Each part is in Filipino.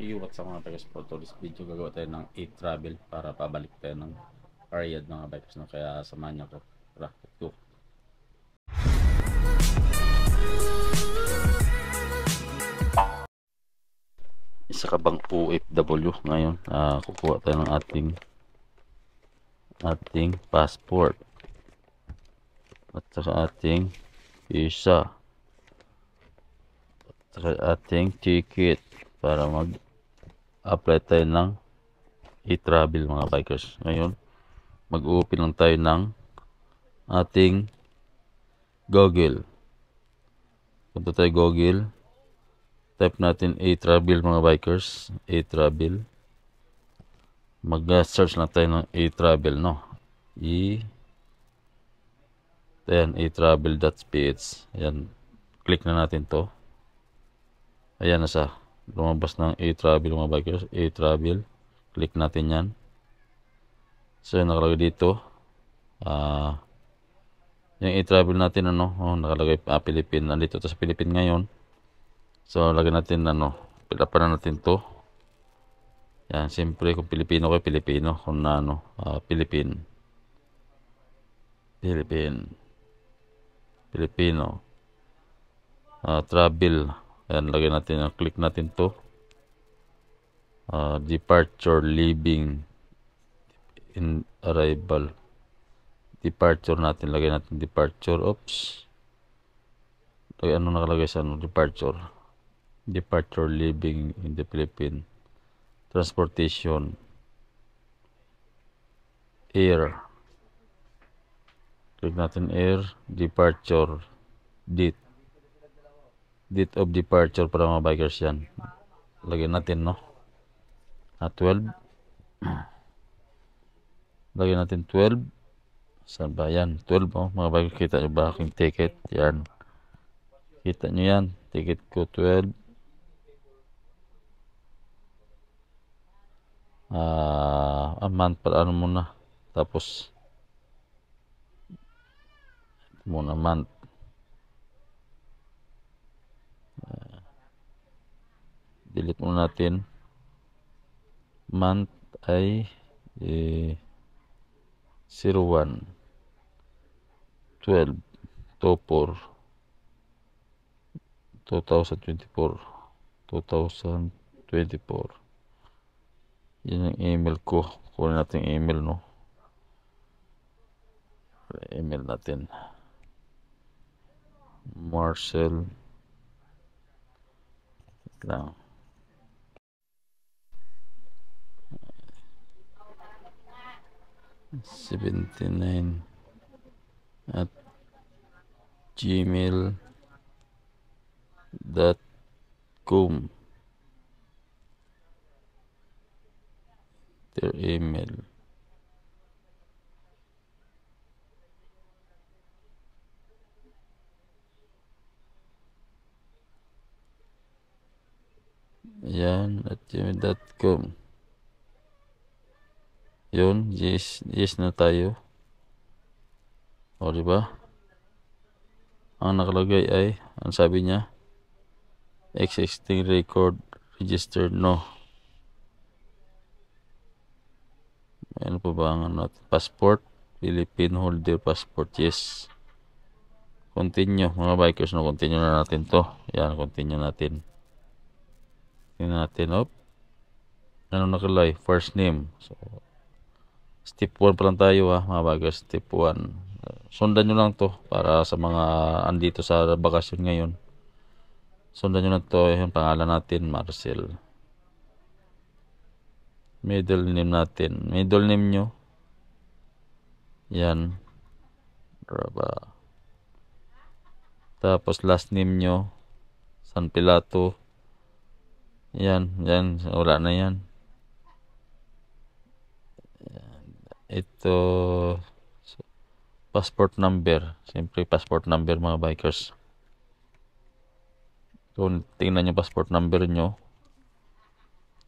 Iiwat sa mga bikers po tourist video gagawa tayo ng 8 travel para pabalik tayo ng Ariad mga bikers no? kaya samahan niyo ko tara let's go isa ka bang OFW ngayon uh, kukuha tayo ng ating ating passport at saka ating visa at saka ating ticket para mag apply tayo ng e-travel mga bikers. Ngayon, mag-open lang tayo ng ating Google. Punta tayo Google. Type natin e-travel mga bikers. E-travel. Mag-search lang tayo ng e-travel, no? E then e-travel.ph. Ayan, click na natin to. Ayan na sa lumabas ng e travel mga bikers. e travel Click natin yan. So, nakalagay dito. Uh, yung e travel natin, ano, oh, nakalagay uh, Philippine. Nandito sa Philippine ngayon. So, lagay natin, ano, pilapan natin to. Yan, siyempre, kung Pilipino kayo, Pilipino. Kung na, ano, uh, Philippine. Philippine. Pilipino. Uh, travel. Ayan, lagay natin, uh, click natin to. Uh, departure, leaving, in arrival. Departure natin, lagay natin departure. Oops. Lagay, ano nakalagay sa ano? Departure. Departure, leaving in the Philippines. Transportation. Air. Click natin air. Departure. Date date of departure para mga bikers yan lagyan natin no na ah, 12 lagyan natin 12 saan ba yan 12 oh, mga bikers kita nyo ba aking ticket yan kita nyo yan ticket ko 12 ah uh, a month para ano muna tapos muna month delete muna natin month ay eh, 01 12 24 2024 2024 yun yung email ko kunin natin email no email natin marcel lang 79 at gmail.com their email yan at gmail.com Yun, yes, yes na tayo. O, di ba? Ang nakalagay ay, ang sabi niya, existing record registered no. Ano pa ba ang ano Passport. Philippine holder passport. Yes. Continue. Mga bikers, no, continue na natin to. Yan, continue natin. Tingnan natin. Op. Ano nakalay? First name. So, step 1 pa lang tayo ha ah, mga bagas step 1 sundan nyo lang to para sa mga andito sa bakasyon ngayon sundan nyo lang to eh, yung pangalan natin Marcel middle name natin middle name nyo yan Raba. tapos last name nyo San Pilato yan yan wala na yan ito passport number siyempre passport number mga bikers kung tingnan nyo passport number nyo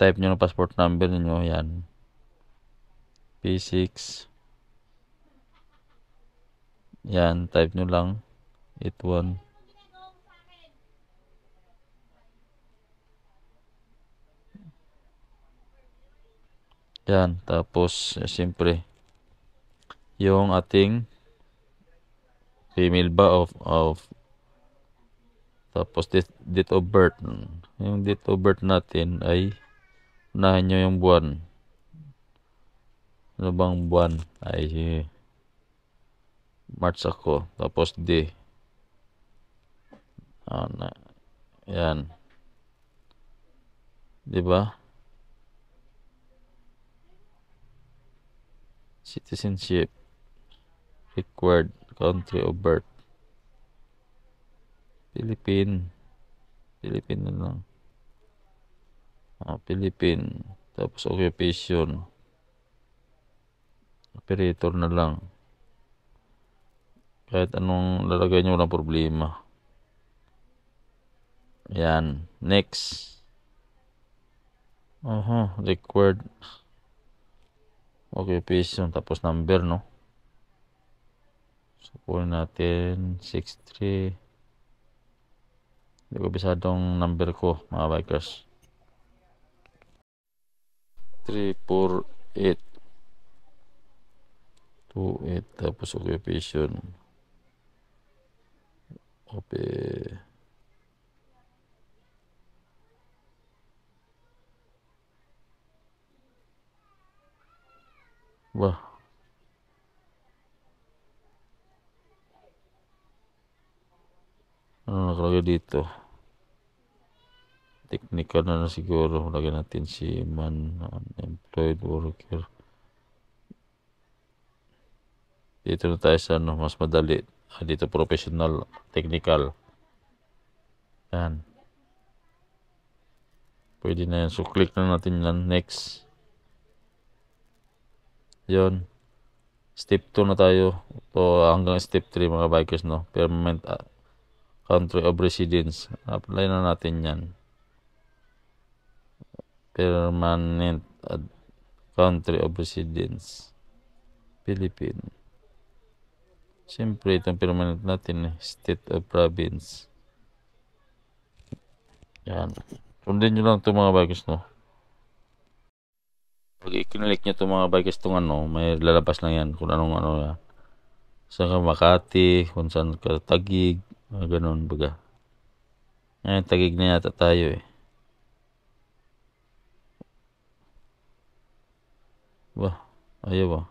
type nyo ng passport number nyo yan P6 yan type nyo lang 81 yan tapos eh, siyempre yung ating female ba of of tapos date, date of birth yung date of birth natin ay unahin nyo yung buwan ano bang buwan ay March ako tapos D ano yan di ba citizenship required country of birth Philippine Philippine na lang ah, Philippine tapos occupation operator na lang kahit anong lalagay nyo walang problema yan next uh -huh. required occupation tapos number no natin 63 hindi ko bisadong number ko mga bikers 348 28 tapos occupation okay wah ano ah, nakalagay dito technical na, na siguro lagyan natin si man unemployed worker dito na tayo sa ano, mas madali ah, dito professional technical yan pwede na yan so click na natin yan next yon step 2 na tayo to hanggang step 3 mga bikers no permanent uh, country of residence. Apply na natin yan. Permanent country of residence. Philippines. Siyempre, itong permanent natin, eh, state of province. Yan. Sundin nyo lang itong mga bikers, no? Pag ikinilik nyo itong mga bikers, itong ano, may lalabas lang yan kung anong ano yan. Ah. Saan ka Makati, kung saan ka Tagig, mga ganun baga. Ngayon, tagig na yata tayo eh. Ba, ayaw ba? Ah.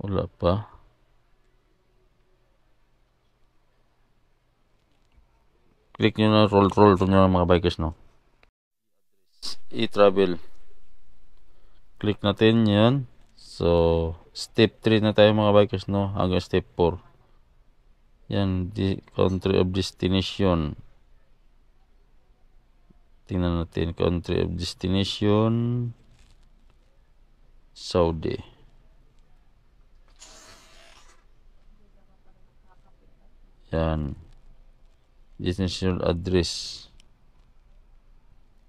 Wala pa. Click nyo na, roll roll to nyo na mga bikers no. E-travel. Click natin yan. So, step 3 na tayo mga bikers, no? Hanggang step 4. Yan, the country of destination. Tingnan natin, country of destination, Saudi. Yan. Destination address.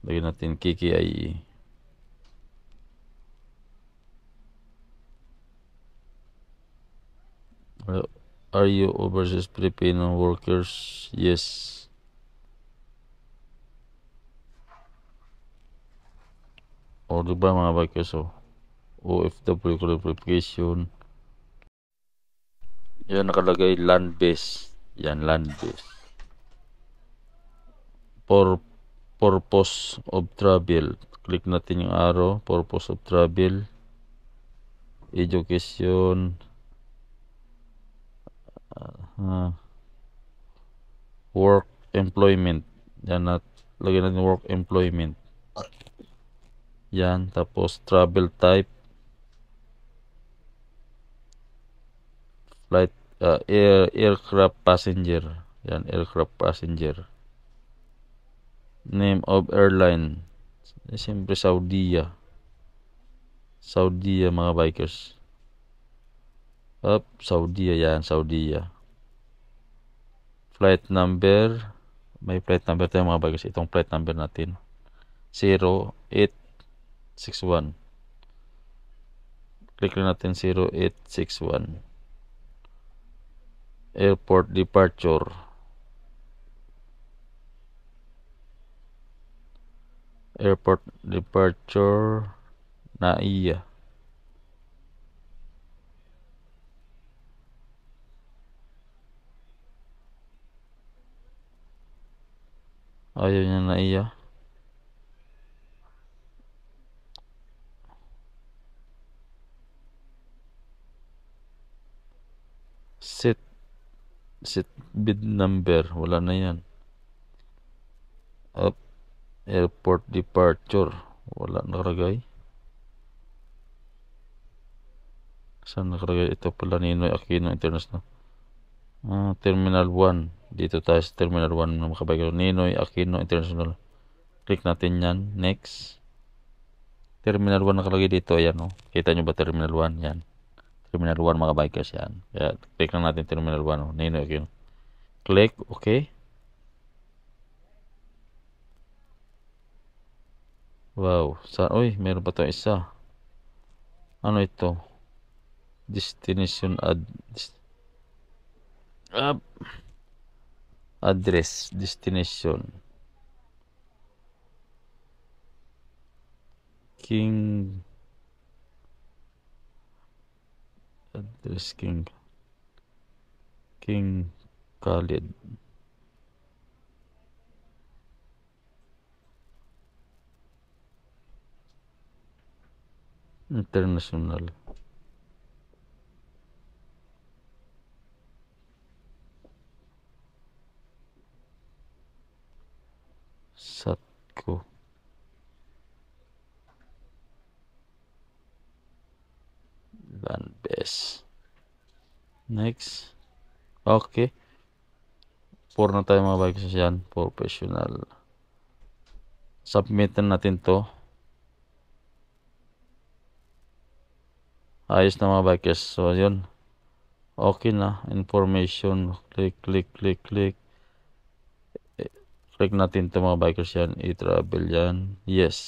Lagyan natin KKIE. Are you overseas Filipino workers? Yes. O, di ba mga bikers, o? OFW qualification. Yan nakalagay land base. Yan land base. For purpose of travel. Click natin yung arrow. Purpose of travel. Education. Education uh, work employment. Yan at lagyan natin work employment. Yan, tapos travel type. Flight uh, air, aircraft passenger. Yan, aircraft passenger. Name of airline. Eh, siyempre, Saudiya. Saudiya, mga bikers. Up, Saudiya yan, Saudiya flight number may flight number tayo mga bagay itong flight number natin 0861 click lang natin 0861 airport departure airport departure na iya Ayaw niya na iya. Set set bid number. Wala na yan. Up airport departure. Wala nakaragay. Saan nakaragay? Ito pala Ninoy Aquino International uh, Terminal 1 dito tayo sa Terminal 1 ng kabagal Ninoy Aquino International click natin yan next Terminal 1 nakalagay dito ayan oh. kita nyo ba Terminal 1 yan Terminal 1 mga bikers yan Kaya, click lang natin Terminal 1 oh. Ninoy Aquino click okay Wow. Sa Uy, meron pa tayong isa. Ano ito? Destination ad dest up uh, address destination king address king king Khalid international ko Van Bess next okay 4 na tayo mga bikes yan professional submit natin to ayos na mga bikers so yun okay na information click click click click Check natin ito mga bikers yan. I-travel yan. Yes.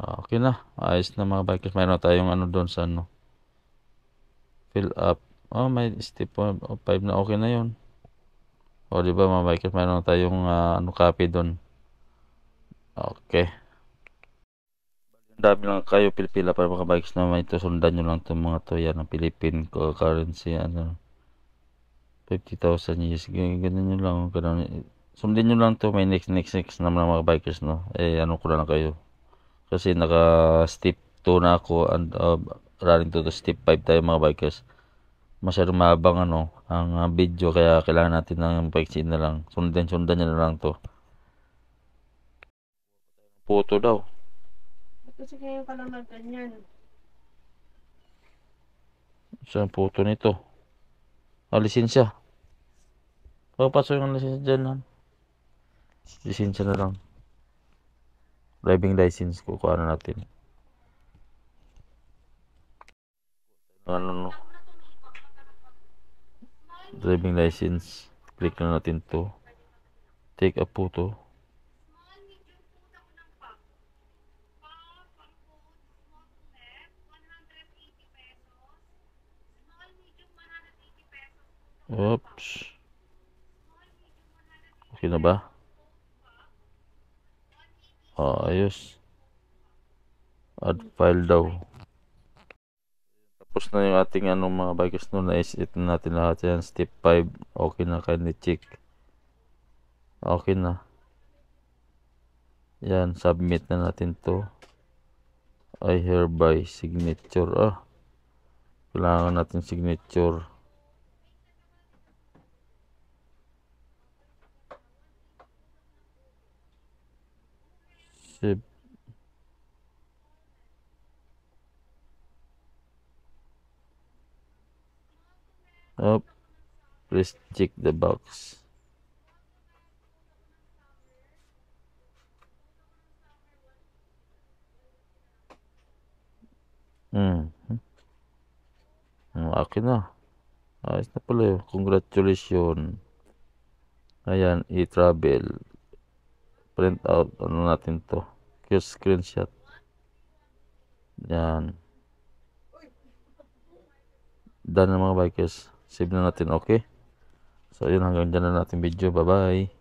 Okay na. Ayos na mga bikers. Mayroon tayong ano doon sa ano. Fill up. Oh, may step 5 na okay na yon. O, oh, di ba mga bikers? Mayroon tayong uh, ano copy doon. Okay. Dami lang kayo pilpila para mga bikers na ito. Sundan nyo lang itong mga to. Yan ang Philippine currency. Ano. 50,000 years. Ganun nyo lang. Ganun. Sundin nyo lang to May next, next, next naman mga bikers, no? Eh, ano ko lang kayo. Kasi naka-step 2 na ako and uh, running to the step 5 tayo mga bikers. Masyado mahabang ano, ang uh, video kaya kailangan natin ng vaccine na lang. Sundin, sundan nyo na lang to. Puto daw. Ba't kasi kayo ka lang ganyan? Saan puto nito? O, lisensya. Papasok yung lisensya dyan. Han. Lisensya na lang. Driving license ko. Kuha na natin. Ano no? Driving license. Click na natin to. Take a photo. Oops. Okay na ba? Ah, ayos. Add file daw. Tapos na yung ating anong mga bikers noon na is natin lahat yan. Step 5. Okay na kindly check. Okay na. Yan, submit na natin to. I hereby signature. Ah, kailangan natin signature. 是 up please check the box hmm ang akin na ayos na pala yun congratulations ayan e-travel print out ano natin to cute screenshot yan done na mga bikers save na natin okay so yun hanggang dyan na natin video bye bye